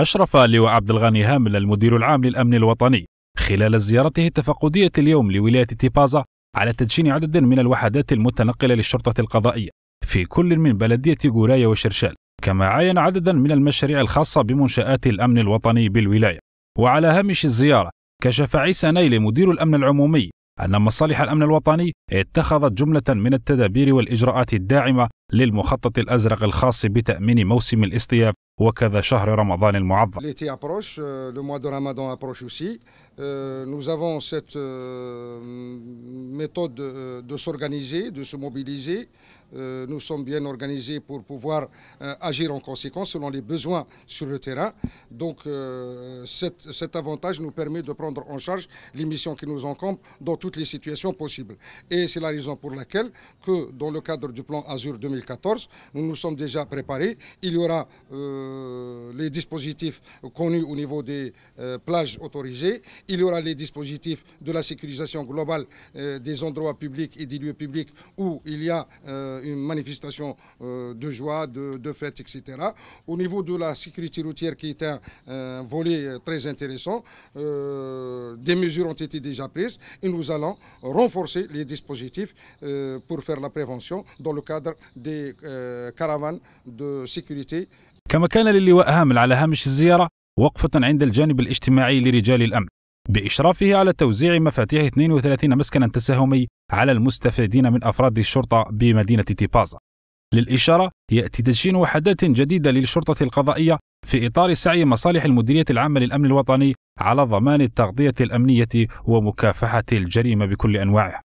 أشرف لواء عبد الغني هامل المدير العام للأمن الوطني خلال زيارته التفقدية اليوم لولاية تيبازا على تدشين عدد من الوحدات المتنقلة للشرطة القضائية في كل من بلدية غورايا وشرشال كما عاين عددا من المشاريع الخاصة بمنشآت الأمن الوطني بالولاية وعلى هامش الزيارة كشف عيسى نيل مدير الأمن العمومي أن مصالح الأمن الوطني اتخذت جملة من التدابير والإجراءات الداعمة للمخطط الأزرق الخاص بتأمين موسم الاصطياف approche, euh, le mois de ramadan approche aussi euh, nous avons cette euh, méthode de s'organiser, de se mobiliser. nous sommes bien organisés pour pouvoir agir en conséquence selon les besoins sur le terrain. Donc cet, avantage nous permet de prendre en charge les missions qui nous encombrent dans toutes les situations possibles. Et c'est la raison pour laquelle que dans le cadre du plan Azur 2014, nous nous sommes déjà préparés. Il y aura euh, les dispositifs connus au niveau des euh, plages autorisées. Il y aura les dispositifs de la sécurisation globale euh, des endroits publics et des lieux publics où il y a une manifestation de joie, de, fête, etc. Au niveau de la sécurité routière qui est un, un volet très intéressant, des mesures ont été déjà prises et nous allons renforcer les dispositifs pour faire la prévention dans le cadre des caravanes de sécurité كما كان للواء هامل على هامش الزيارة وقفة عند الجانب الاجتماعي لرجال الأمن بإشرافه على توزيع مفاتيح 32 مسكنا تساهمي على المستفيدين من أفراد الشرطة بمدينة تيبازا للإشارة يأتي تدشين وحدات جديدة للشرطة القضائية في إطار سعي مصالح المديرية العامة للأمن الوطني على ضمان التغطية الأمنية ومكافحة الجريمة بكل أنواعها